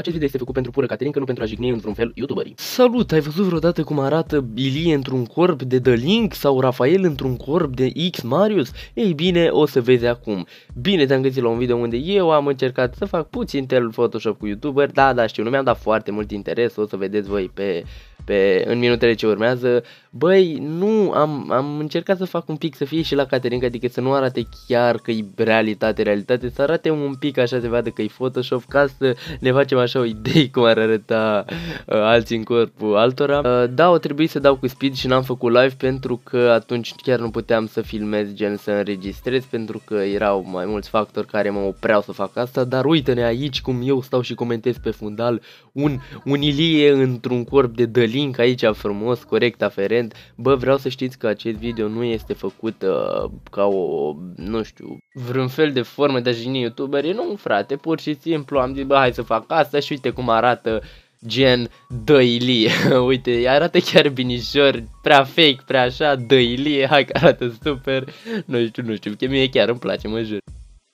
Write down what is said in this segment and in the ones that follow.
Acest video este făcut pentru pură Caterinca, nu pentru a jigni într un fel youtuberii. Salut, ai văzut vreodată cum arată Billy într-un corp de The Link sau Rafael într-un corp de X Marius? Ei bine, o să vezi acum. Bine te-am găsit la un video unde eu am încercat să fac puțin tel Photoshop cu youtuber, da, da, știu, nu mi-am dat foarte mult interes, o să vedeți voi pe pe, în minutele ce urmează. Băi, nu, am, am încercat să fac un pic să fie și la Caterinca, adică să nu arate chiar că e realitate, realitate, să arate un pic așa se vadă că e Photoshop ca să ne facem așa o idee cum ar arăta uh, alții în corpul altora. Uh, da, o trebuie să dau cu speed și n-am făcut live pentru că atunci chiar nu puteam să filmez gen să înregistrez pentru că erau mai mulți factori care mă opreau să fac asta, dar uite-ne aici cum eu stau și comentez pe fundal un, un Ilie într-un corp de dăli link aici frumos, corect, aferent. Bă, vreau să știți că acest video nu este făcut uh, ca o, nu știu, vreun fel de formă de a jigni youtuberi. Nu, frate, pur și simplu am zis, bă, hai să fac asta și uite cum arată gen dăilie. Uite, arată chiar binișor, prea fake, prea așa, dăilie, hai că arată super. Nu știu, nu știu, că mie chiar îmi place, mă jur.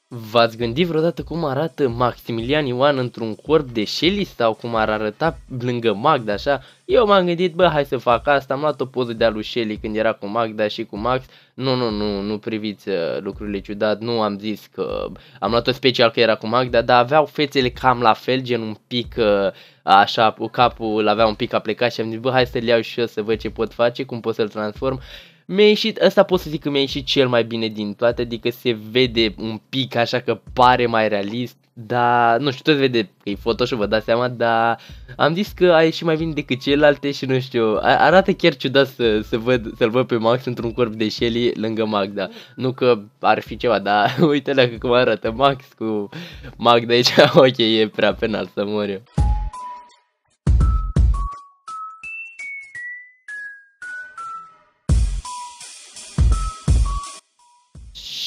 V-ați gândit vreodată cum arată Maximilian Ioan într-un corp de Shelly sau cum ar arăta lângă Magda așa? Eu m-am gândit, bă, hai să fac asta, am luat o poză de-a lui Shelly când era cu Magda și cu Max. Nu, nu, nu, nu priviți uh, lucrurile ciudat, nu am zis că am luat-o special că era cu Magda, dar aveau fețele cam la fel, gen un pic uh, așa, capul avea un pic aplecat și am zis, bă, hai să-l iau și eu să văd ce pot face, cum pot să-l transform. Mi-a ieșit, ăsta pot să zic că mi-a ieșit cel mai bine din toate, adică se vede un pic așa că pare mai realist, dar nu știu, tot vede că e Photoshop, vă dați seama, dar am zis că a ieșit mai bine decât celelalte și nu știu, arată chiar ciudat să, să văd, să-l văd pe Max într-un corp de Shelly lângă Magda. Nu că ar fi ceva, dar uite la cum arată Max cu Magda aici, ok, e prea penal să mor eu.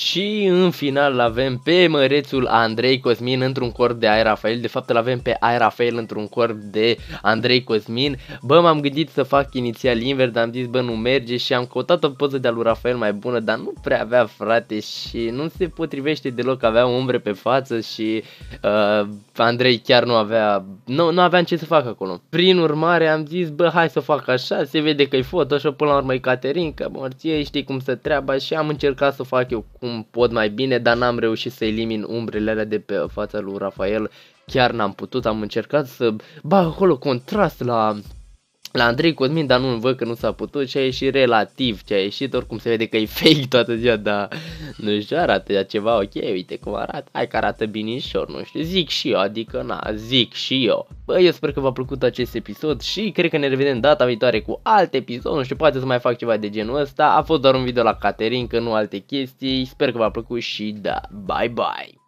Și în final l-avem pe mărețul Andrei Cosmin într-un corp de Ai Rafael. De fapt l-avem pe Ai Rafael într-un corp de Andrei Cosmin. Bă, m-am gândit să fac inițial invers, dar am zis bă, nu merge și am căutat o poză de-a lui Rafael mai bună, dar nu prea avea frate și nu se potrivește deloc, avea umbre pe față și uh, Andrei chiar nu avea, nu, nu aveam ce să fac acolo. Prin urmare am zis, bă, hai să fac așa, se vede că-i și până la urmă e că morție, știi cum să treaba și am încercat să fac eu cum pot mai bine, dar n-am reușit să elimin umbrele alea de pe fața lui Rafael. Chiar n-am putut, am încercat să bag acolo contrast la la Andrei Cosmin, dar nu-l văd că nu s-a putut și a ieșit relativ ce a ieșit, oricum se vede că e fake toată ziua, dar nu știu, arată ceva ok, uite cum arată, hai că arată binișor, nu știu, zic și eu, adică na, zic și eu. Bă, eu sper că v-a plăcut acest episod și cred că ne revedem data viitoare cu alt episod, nu știu, poate să mai fac ceva de genul ăsta, a fost doar un video la Caterin, că nu alte chestii, sper că v-a plăcut și da, bye bye!